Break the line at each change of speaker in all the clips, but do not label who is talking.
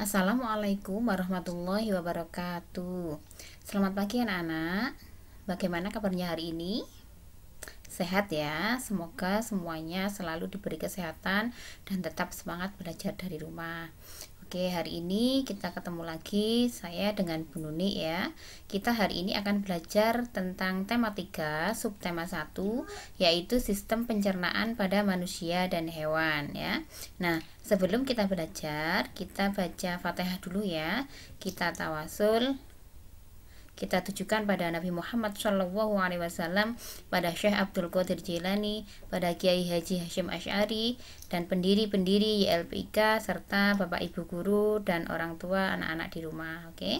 Assalamualaikum warahmatullahi wabarakatuh. Selamat pagi anak-anak. Bagaimana kabarnya hari ini? Sehat ya. Semoga semuanya selalu diberi kesehatan dan tetap semangat belajar dari rumah. Oke, hari ini kita ketemu lagi saya dengan Bu Nuni ya. Kita hari ini akan belajar tentang tema 3, subtema 1 yaitu sistem pencernaan pada manusia dan hewan ya. Nah, sebelum kita belajar, kita baca Fatihah dulu ya. Kita tawasul kita tujukan pada Nabi Muhammad Shallallahu Alaihi Wasallam, pada Syekh Abdul Qadir Jilani, pada Kiai Haji Hashim Ash'ari, dan pendiri-pendiri YLPK serta bapak ibu guru dan orang tua anak-anak di rumah. Oke. Okay?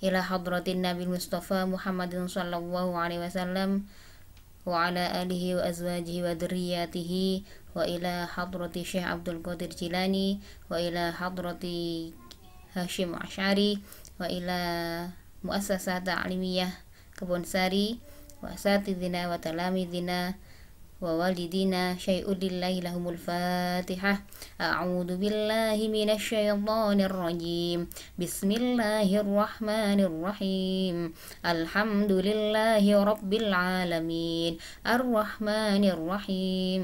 Ila hadratin Nabi Mustafa Muhammadin Shallallahu Alaihi Wasallam wa ala alihi wa azwajihi wa dhurriyyatihi wa ila hadrati Syekh Abdul Qadir Jilani wa ila hadrati Hashim Ash'ari وإلى مؤسسة تعليمية كبون ساري وأساتذنا وتلاميذنا ووالدينا شيء لله لهم الفاتحة أعوذ بالله من الشيطان الرجيم بسم الله الرحمن الرحيم الحمد لله رب العالمين الرحمن الرحيم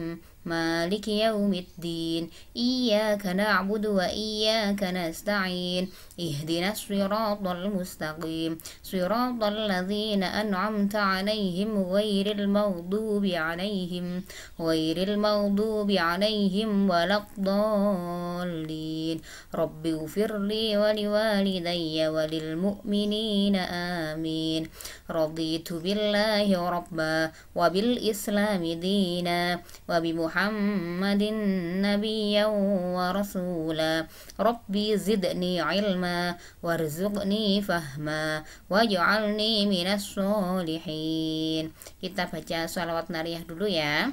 مالك يوم الدين إياك نعبد وإياك نستعين اهدنا الصراط المستقيم صراط الذين أنعمت عليهم غير المغضوب عليهم غير المغضوب عليهم ولا الضالين رب اغفر لي ولوالدي وللمؤمنين آمين رضيت بالله ربا وبالإسلام دينا وبمحمد محمد نبيا ورسولا ربي زدني علما وارزقني فهما waj'alni minas solihin kita baca salawat nariyah dulu ya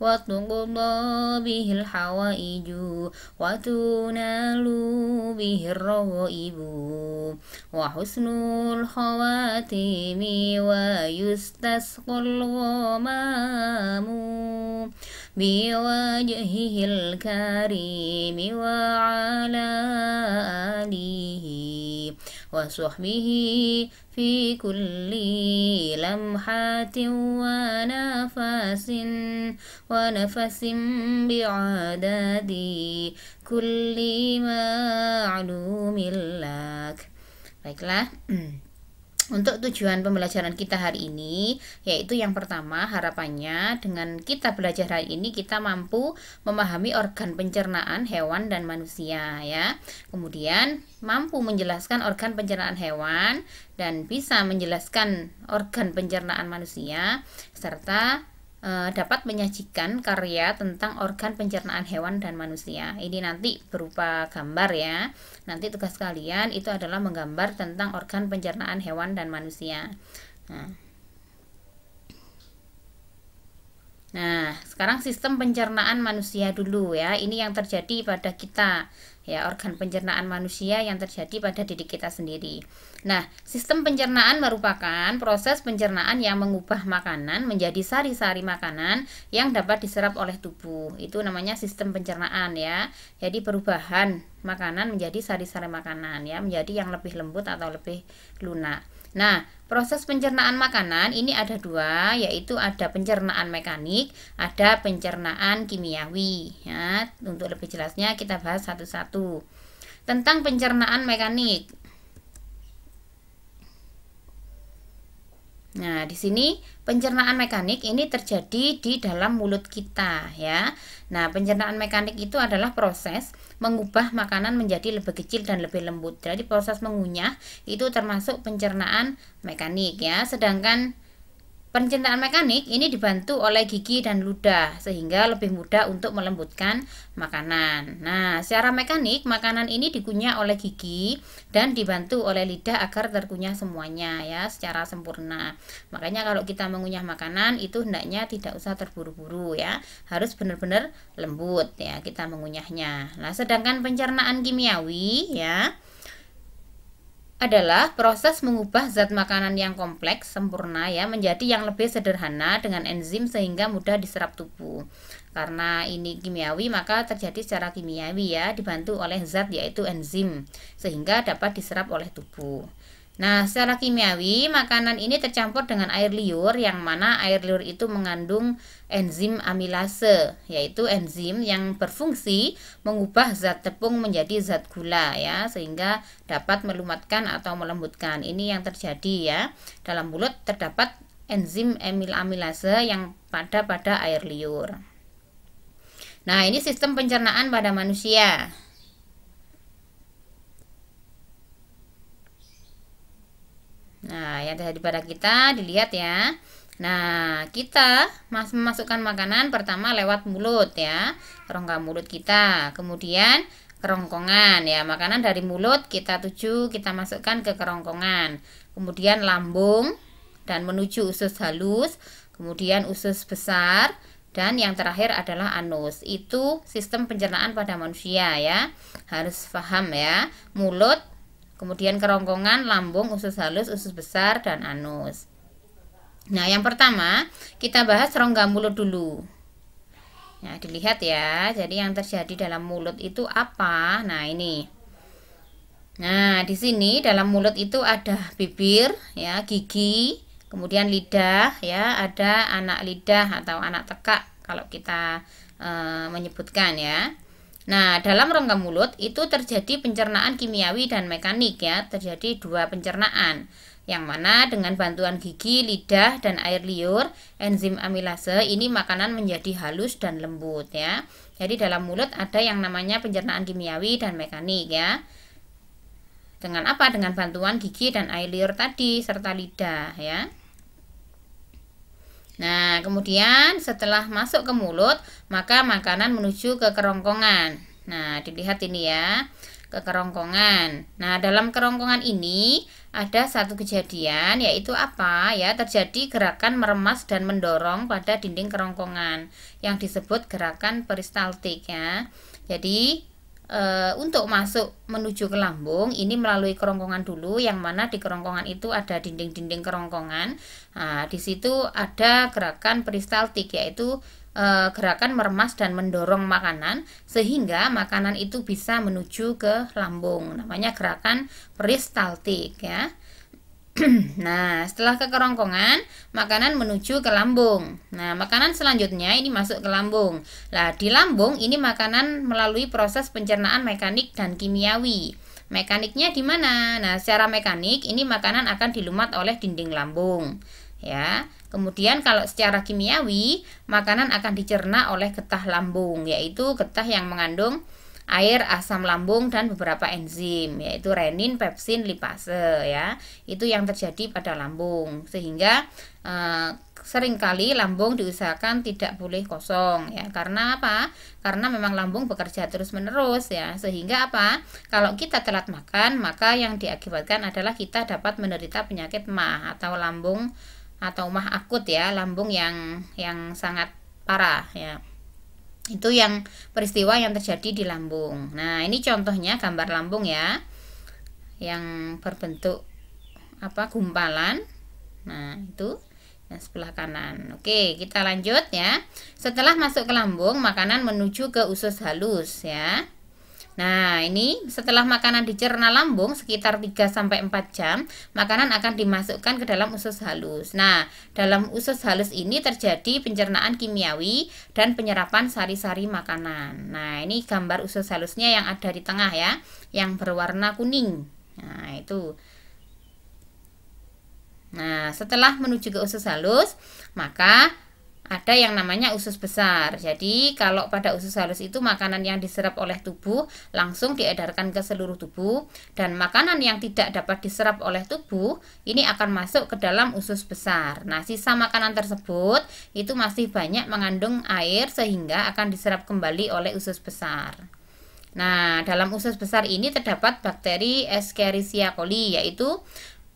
وتقضى به الحوائج وتنال به الروائب وحسن الخواتيم ويستسقى الغمام بوجهه الكريم وعلى آله وصحبه في كل لمحة ونفس ونفس بعدد كل معلوم لك Baiklah. Untuk tujuan pembelajaran kita hari ini, yaitu yang pertama, harapannya dengan kita belajar hari ini kita mampu memahami organ pencernaan hewan dan manusia ya. Kemudian mampu menjelaskan organ pencernaan hewan dan bisa menjelaskan organ pencernaan manusia serta Eh, dapat menyajikan karya tentang organ pencernaan hewan dan manusia. Ini nanti berupa gambar ya. Nanti tugas kalian itu adalah menggambar tentang organ pencernaan hewan dan manusia. Nah, nah sekarang sistem pencernaan manusia dulu ya. Ini yang terjadi pada kita ya organ pencernaan manusia yang terjadi pada diri kita sendiri. Nah, sistem pencernaan merupakan proses pencernaan yang mengubah makanan menjadi sari-sari makanan yang dapat diserap oleh tubuh. Itu namanya sistem pencernaan ya. Jadi perubahan makanan menjadi sari-sari makanan ya, menjadi yang lebih lembut atau lebih lunak. Nah, proses pencernaan makanan ini ada dua, yaitu ada pencernaan mekanik, ada pencernaan kimiawi. Ya, untuk lebih jelasnya kita bahas satu-satu. Tentang pencernaan mekanik. Nah, di sini pencernaan mekanik ini terjadi di dalam mulut kita ya. Nah, pencernaan mekanik itu adalah proses mengubah makanan menjadi lebih kecil dan lebih lembut. Jadi proses mengunyah itu termasuk pencernaan mekanik ya. Sedangkan Pencernaan mekanik ini dibantu oleh gigi dan ludah sehingga lebih mudah untuk melembutkan makanan. Nah, secara mekanik makanan ini dikunyah oleh gigi dan dibantu oleh lidah agar terkunyah semuanya ya secara sempurna. Makanya kalau kita mengunyah makanan itu hendaknya tidak usah terburu-buru ya, harus benar-benar lembut ya kita mengunyahnya. Nah, sedangkan pencernaan kimiawi ya adalah proses mengubah zat makanan yang kompleks sempurna ya menjadi yang lebih sederhana dengan enzim sehingga mudah diserap tubuh. Karena ini kimiawi maka terjadi secara kimiawi ya dibantu oleh zat yaitu enzim sehingga dapat diserap oleh tubuh. Nah, secara kimiawi, makanan ini tercampur dengan air liur yang mana air liur itu mengandung enzim amilase, yaitu enzim yang berfungsi mengubah zat tepung menjadi zat gula ya, sehingga dapat melumatkan atau melembutkan. Ini yang terjadi ya. Dalam mulut terdapat enzim emil amilase yang pada pada air liur. Nah, ini sistem pencernaan pada manusia. Nah, yang terjadi pada kita dilihat ya. Nah, kita mas memasukkan makanan pertama lewat mulut ya, rongga mulut kita. Kemudian kerongkongan ya, makanan dari mulut kita tuju, kita masukkan ke kerongkongan. Kemudian lambung dan menuju usus halus, kemudian usus besar dan yang terakhir adalah anus. Itu sistem pencernaan pada manusia ya. Harus paham ya. Mulut Kemudian kerongkongan, lambung, usus halus, usus besar, dan anus. Nah, yang pertama kita bahas rongga mulut dulu. Nah, dilihat ya. Jadi yang terjadi dalam mulut itu apa? Nah, ini. Nah, di sini dalam mulut itu ada bibir, ya, gigi, kemudian lidah, ya, ada anak lidah atau anak tekak kalau kita e, menyebutkan ya. Nah, dalam rongga mulut itu terjadi pencernaan kimiawi dan mekanik ya, terjadi dua pencernaan. Yang mana dengan bantuan gigi, lidah, dan air liur, enzim amilase ini makanan menjadi halus dan lembut ya. Jadi dalam mulut ada yang namanya pencernaan kimiawi dan mekanik ya. Dengan apa? Dengan bantuan gigi dan air liur tadi serta lidah ya. Nah, kemudian setelah masuk ke mulut, maka makanan menuju ke kerongkongan. Nah, dilihat ini ya, ke kerongkongan. Nah, dalam kerongkongan ini ada satu kejadian yaitu apa? Ya, terjadi gerakan meremas dan mendorong pada dinding kerongkongan yang disebut gerakan peristaltik ya. Jadi, e, untuk masuk menuju ke lambung ini melalui kerongkongan dulu yang mana di kerongkongan itu ada dinding-dinding kerongkongan nah, di situ ada gerakan peristaltik yaitu e, gerakan meremas dan mendorong makanan sehingga makanan itu bisa menuju ke lambung namanya gerakan peristaltik ya nah, setelah ke kerongkongan, makanan menuju ke lambung. Nah, makanan selanjutnya ini masuk ke lambung. Nah, di lambung ini makanan melalui proses pencernaan mekanik dan kimiawi. Mekaniknya di mana? Nah, secara mekanik ini makanan akan dilumat oleh dinding lambung, ya. Kemudian kalau secara kimiawi, makanan akan dicerna oleh getah lambung, yaitu getah yang mengandung air, asam lambung dan beberapa enzim yaitu renin, pepsin, lipase ya. Itu yang terjadi pada lambung sehingga e, seringkali lambung diusahakan tidak boleh kosong ya. Karena apa? Karena memang lambung bekerja terus-menerus ya. Sehingga apa? Kalau kita telat makan, maka yang diakibatkan adalah kita dapat menderita penyakit mah atau lambung atau mah akut ya, lambung yang yang sangat parah ya. Itu yang peristiwa yang terjadi di lambung. Nah, ini contohnya gambar lambung ya. Yang berbentuk apa? gumpalan. Nah, itu yang sebelah kanan. Oke, kita lanjut ya. Setelah masuk ke lambung, makanan menuju ke usus halus ya. Nah, ini setelah makanan dicerna lambung sekitar 3-4 jam, makanan akan dimasukkan ke dalam usus halus. Nah, dalam usus halus ini terjadi pencernaan kimiawi dan penyerapan sari-sari makanan. Nah, ini gambar usus halusnya yang ada di tengah ya, yang berwarna kuning. Nah, itu. Nah, setelah menuju ke usus halus, maka ada yang namanya usus besar. Jadi, kalau pada usus halus itu makanan yang diserap oleh tubuh langsung diedarkan ke seluruh tubuh dan makanan yang tidak dapat diserap oleh tubuh ini akan masuk ke dalam usus besar. Nah, sisa makanan tersebut itu masih banyak mengandung air sehingga akan diserap kembali oleh usus besar. Nah, dalam usus besar ini terdapat bakteri Escherichia coli yaitu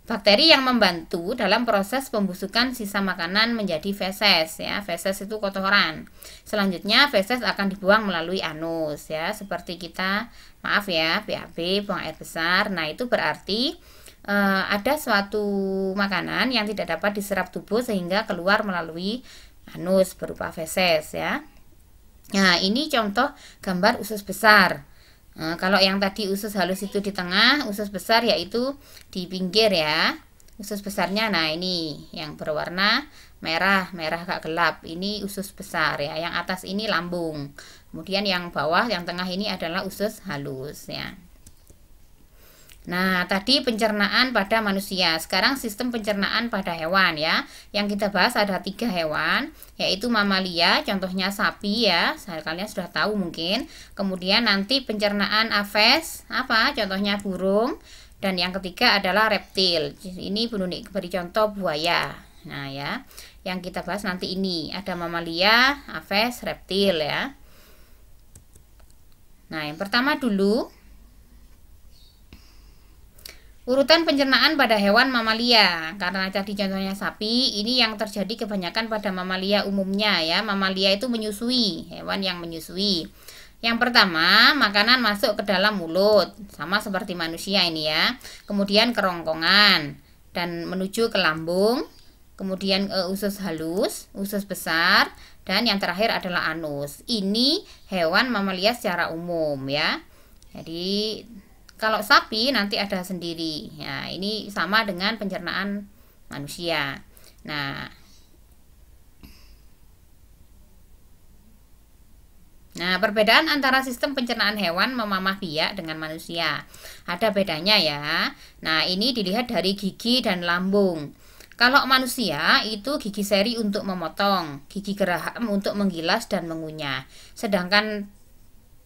Bakteri yang membantu dalam proses pembusukan sisa makanan menjadi feses ya. Feses itu kotoran. Selanjutnya feses akan dibuang melalui anus ya, seperti kita maaf ya, BAB buang air besar. Nah, itu berarti e, ada suatu makanan yang tidak dapat diserap tubuh sehingga keluar melalui anus berupa feses ya. Nah, ini contoh gambar usus besar. Nah, kalau yang tadi usus halus itu di tengah, usus besar yaitu di pinggir ya. Usus besarnya, nah ini yang berwarna merah, merah agak gelap. Ini usus besar ya. Yang atas ini lambung. Kemudian yang bawah, yang tengah ini adalah usus halus ya. Nah, tadi pencernaan pada manusia. Sekarang sistem pencernaan pada hewan ya. Yang kita bahas ada tiga hewan, yaitu mamalia, contohnya sapi ya. Saya Kalian sudah tahu mungkin. Kemudian nanti pencernaan aves, apa? Contohnya burung. Dan yang ketiga adalah reptil. Ini Bununik beri contoh buaya. Nah ya, yang kita bahas nanti ini ada mamalia, aves, reptil ya. Nah, yang pertama dulu Urutan pencernaan pada hewan mamalia. Karena tadi contohnya sapi, ini yang terjadi kebanyakan pada mamalia umumnya ya. Mamalia itu menyusui, hewan yang menyusui. Yang pertama, makanan masuk ke dalam mulut, sama seperti manusia ini ya. Kemudian kerongkongan dan menuju ke lambung, kemudian ke usus halus, usus besar, dan yang terakhir adalah anus. Ini hewan mamalia secara umum ya. Jadi kalau sapi nanti ada sendiri. Ya, ini sama dengan pencernaan manusia. Nah, Nah, perbedaan antara sistem pencernaan hewan memamah biak dengan manusia. Ada bedanya ya. Nah, ini dilihat dari gigi dan lambung. Kalau manusia itu gigi seri untuk memotong, gigi geraham untuk menggilas dan mengunyah. Sedangkan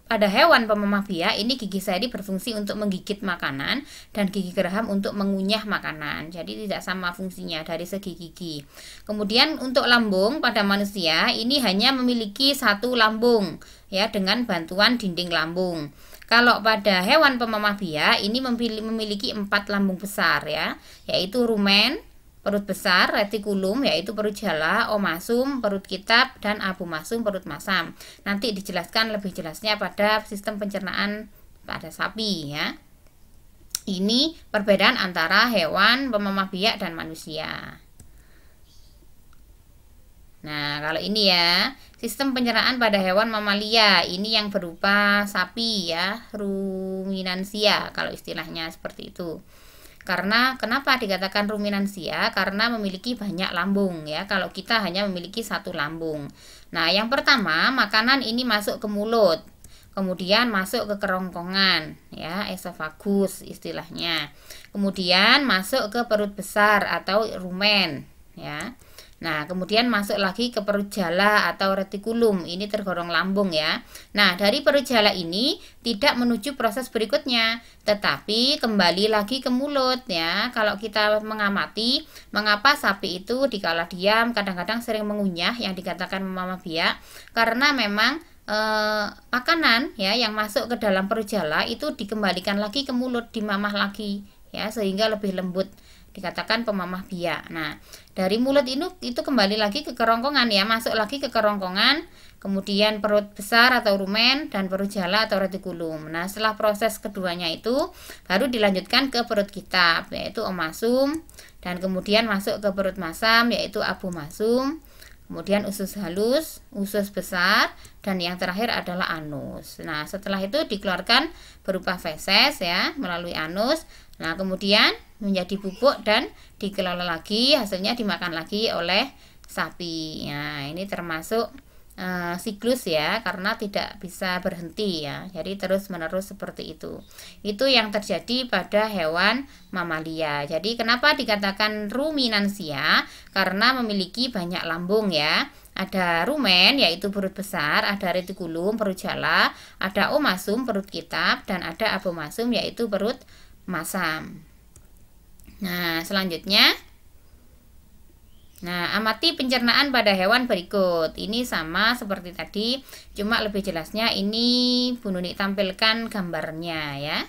ada hewan pemamafia, ini gigi seri berfungsi untuk menggigit makanan dan gigi geraham untuk mengunyah makanan. Jadi tidak sama fungsinya dari segi gigi. Kemudian untuk lambung pada manusia ini hanya memiliki satu lambung ya dengan bantuan dinding lambung. Kalau pada hewan pemamafia ini memiliki empat lambung besar ya, yaitu rumen, perut besar, retikulum yaitu perut jala, omasum, perut kitab, dan abomasum, perut masam. Nanti dijelaskan lebih jelasnya pada sistem pencernaan pada sapi ya. Ini perbedaan antara hewan pemamah biak dan manusia. Nah, kalau ini ya, sistem pencernaan pada hewan mamalia ini yang berupa sapi ya, ruminansia kalau istilahnya seperti itu. Karena kenapa dikatakan ruminansia? Karena memiliki banyak lambung ya. Kalau kita hanya memiliki satu lambung. Nah, yang pertama, makanan ini masuk ke mulut. Kemudian masuk ke kerongkongan ya, esofagus istilahnya. Kemudian masuk ke perut besar atau rumen ya. Nah, kemudian masuk lagi ke perut jala atau retikulum. Ini tergolong lambung ya. Nah, dari perut jala ini tidak menuju proses berikutnya, tetapi kembali lagi ke mulut ya. Kalau kita mengamati mengapa sapi itu dikala diam kadang-kadang sering mengunyah yang dikatakan mama biak karena memang eh, makanan ya yang masuk ke dalam perut jala itu dikembalikan lagi ke mulut, dimamah lagi ya sehingga lebih lembut dikatakan pemamah biak. Nah, dari mulut itu itu kembali lagi ke kerongkongan ya, masuk lagi ke kerongkongan, kemudian perut besar atau rumen dan perut jala atau retikulum. Nah, setelah proses keduanya itu baru dilanjutkan ke perut kita, yaitu omasum dan kemudian masuk ke perut masam yaitu abomasum. Kemudian usus halus, usus besar, dan yang terakhir adalah anus. Nah, setelah itu dikeluarkan berupa feses ya melalui anus. Nah, kemudian menjadi bubuk dan dikelola lagi hasilnya dimakan lagi oleh sapi nah ini termasuk uh, siklus ya karena tidak bisa berhenti ya jadi terus menerus seperti itu itu yang terjadi pada hewan mamalia jadi kenapa dikatakan ruminansia karena memiliki banyak lambung ya ada rumen yaitu perut besar, ada retikulum perut jala, ada omasum perut kitab dan ada abomasum yaitu perut masam. Nah, selanjutnya Nah, amati pencernaan pada hewan berikut. Ini sama seperti tadi, cuma lebih jelasnya ini Bu Nuni tampilkan gambarnya ya.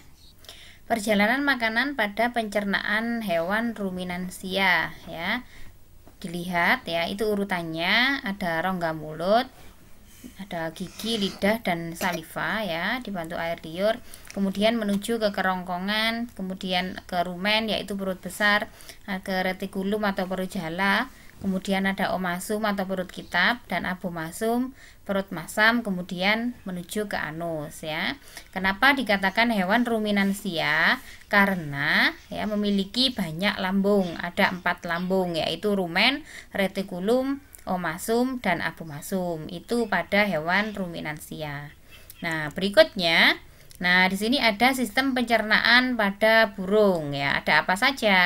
Perjalanan makanan pada pencernaan hewan ruminansia ya. Dilihat ya, itu urutannya ada rongga mulut, ada gigi, lidah, dan saliva ya dibantu air liur kemudian menuju ke kerongkongan kemudian ke rumen yaitu perut besar eh, ke retikulum atau perut jala kemudian ada omasum atau perut kitab dan abomasum perut masam kemudian menuju ke anus ya kenapa dikatakan hewan ruminansia karena ya memiliki banyak lambung ada empat lambung yaitu rumen retikulum omasum dan abomasum itu pada hewan ruminansia. Nah, berikutnya Nah, di sini ada sistem pencernaan pada burung ya. Ada apa saja?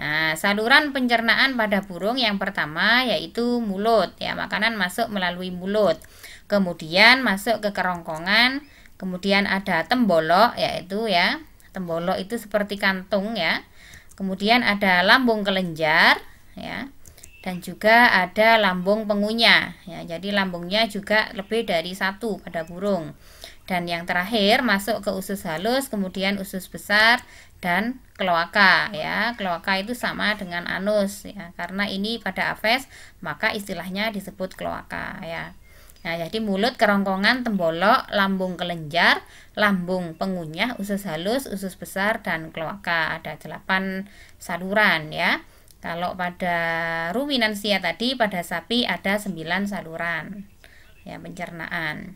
Nah, saluran pencernaan pada burung yang pertama yaitu mulut ya. Makanan masuk melalui mulut. Kemudian masuk ke kerongkongan, kemudian ada tembolok yaitu ya. Tembolok itu seperti kantung ya. Kemudian ada lambung kelenjar ya dan juga ada lambung pengunyah, ya jadi lambungnya juga lebih dari satu pada burung dan yang terakhir masuk ke usus halus kemudian usus besar dan keloaka ya keloaka itu sama dengan anus ya karena ini pada aves maka istilahnya disebut keloaka ya Nah, jadi mulut, kerongkongan, tembolok, lambung kelenjar, lambung pengunyah, usus halus, usus besar, dan keluakka Ada delapan saluran ya. Kalau pada ruminansia tadi pada sapi ada 9 saluran ya pencernaan.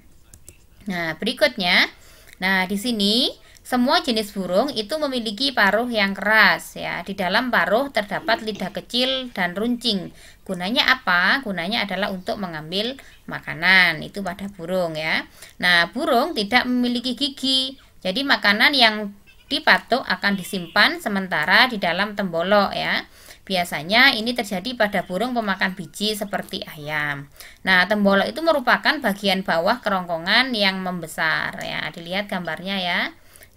Nah, berikutnya. Nah, di sini semua jenis burung itu memiliki paruh yang keras ya. Di dalam paruh terdapat lidah kecil dan runcing. Gunanya apa? Gunanya adalah untuk mengambil makanan. Itu pada burung ya. Nah, burung tidak memiliki gigi. Jadi makanan yang dipatok akan disimpan sementara di dalam tembolok ya. Biasanya ini terjadi pada burung pemakan biji seperti ayam. Nah, tembolok itu merupakan bagian bawah kerongkongan yang membesar ya. Dilihat gambarnya ya.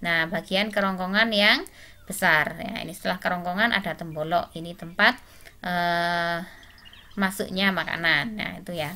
Nah, bagian kerongkongan yang besar ya. Ini setelah kerongkongan ada tembolok. Ini tempat eh, masuknya makanan. Nah, itu ya.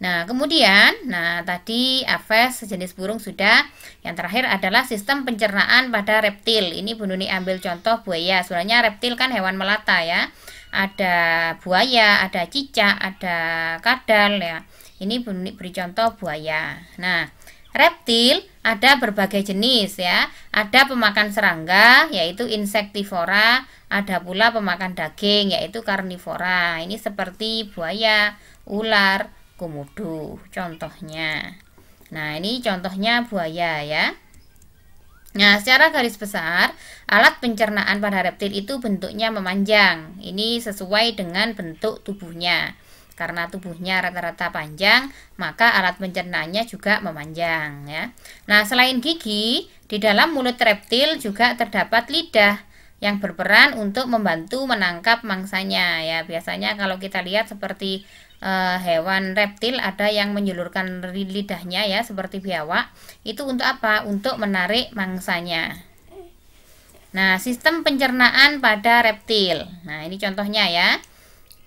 Nah, kemudian, nah tadi aves sejenis burung sudah. Yang terakhir adalah sistem pencernaan pada reptil. Ini Bu Nuni ambil contoh buaya. Sebenarnya reptil kan hewan melata ya. Ada buaya, ada cicak, ada kadal ya. Ini Bu Nuni beri contoh buaya. Nah, reptil ada berbagai jenis ya. Ada pemakan serangga yaitu insektivora, ada pula pemakan daging yaitu karnivora. Ini seperti buaya, ular, komodo contohnya nah ini contohnya buaya ya Nah, secara garis besar, alat pencernaan pada reptil itu bentuknya memanjang. Ini sesuai dengan bentuk tubuhnya. Karena tubuhnya rata-rata panjang, maka alat pencernaannya juga memanjang ya. Nah, selain gigi, di dalam mulut reptil juga terdapat lidah yang berperan untuk membantu menangkap mangsanya ya. Biasanya kalau kita lihat seperti uh, hewan reptil ada yang menyulurkan lidahnya ya seperti biawak. Itu untuk apa? Untuk menarik mangsanya. Nah, sistem pencernaan pada reptil. Nah, ini contohnya ya.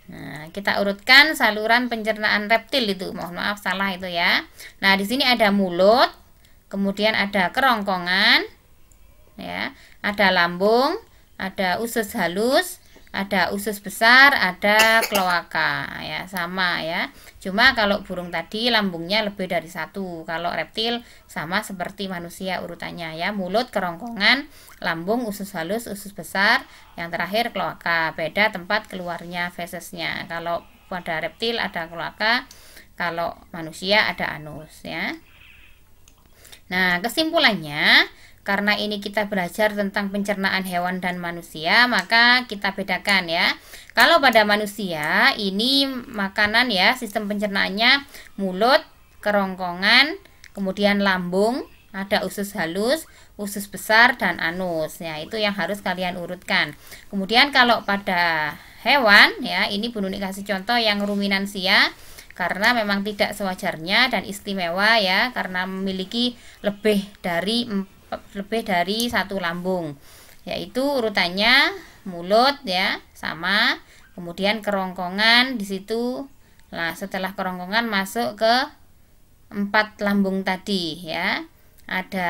Nah, kita urutkan saluran pencernaan reptil itu. Mohon maaf salah itu ya. Nah, di sini ada mulut, kemudian ada kerongkongan, ya, ada lambung, ada usus halus, ada usus besar, ada kloaka, ya sama ya. Cuma kalau burung tadi lambungnya lebih dari satu, kalau reptil sama seperti manusia urutannya ya, mulut, kerongkongan, lambung, usus halus, usus besar, yang terakhir kloaka. Beda tempat keluarnya fesesnya. Kalau pada reptil ada kloaka, kalau manusia ada anus ya. Nah, kesimpulannya karena ini kita belajar tentang pencernaan hewan dan manusia, maka kita bedakan ya. Kalau pada manusia, ini makanan ya, sistem pencernaannya mulut, kerongkongan, kemudian lambung, ada usus halus, usus besar dan anus. Ya, itu yang harus kalian urutkan. Kemudian kalau pada hewan ya, ini bunuh Nuni kasih contoh yang ruminansia karena memang tidak sewajarnya dan istimewa ya karena memiliki lebih dari lebih dari satu lambung yaitu urutannya mulut ya sama kemudian kerongkongan di situ nah setelah kerongkongan masuk ke empat lambung tadi ya ada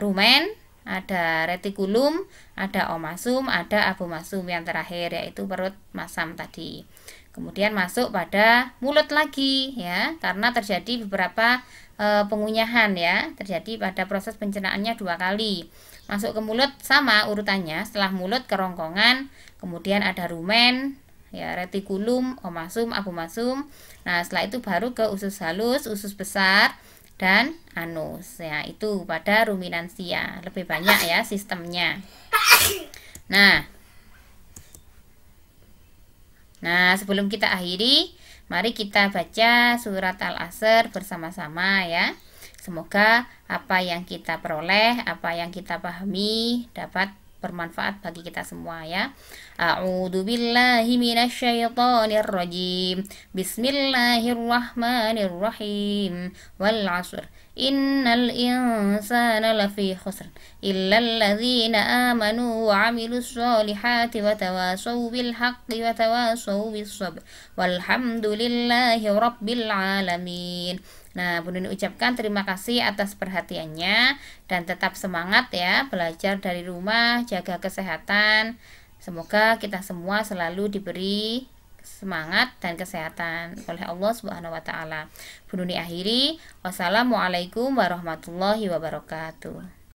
rumen ada retikulum ada omasum ada abomasum yang terakhir yaitu perut masam tadi kemudian masuk pada mulut lagi ya karena terjadi beberapa e, pengunyahan ya terjadi pada proses pencernaannya dua kali masuk ke mulut sama urutannya setelah mulut kerongkongan kemudian ada rumen ya retikulum omasum abomasum nah setelah itu baru ke usus halus usus besar dan anus ya itu pada ruminansia lebih banyak ya sistemnya nah Nah, sebelum kita akhiri, mari kita baca surat Al-Asr bersama-sama ya. Semoga apa yang kita peroleh, apa yang kita pahami dapat bermanfaat bagi kita semua ya. A'udzu billahi minasyaitonir rajim. Bismillahirrahmanirrahim. Wal 'ashr. Innal insana lafi khusr illa alladzina amanu wa 'amilus solihati wa tawasaw bil haqqi wa tawasaw bis sabr. Walhamdulillahi rabbil alamin. Nah, Bu Nini ucapkan terima kasih atas perhatiannya dan tetap semangat ya belajar dari rumah, jaga kesehatan. Semoga kita semua selalu diberi semangat dan kesehatan oleh Allah Subhanahu wa taala. Bu Nini akhiri, wassalamualaikum warahmatullahi wabarakatuh.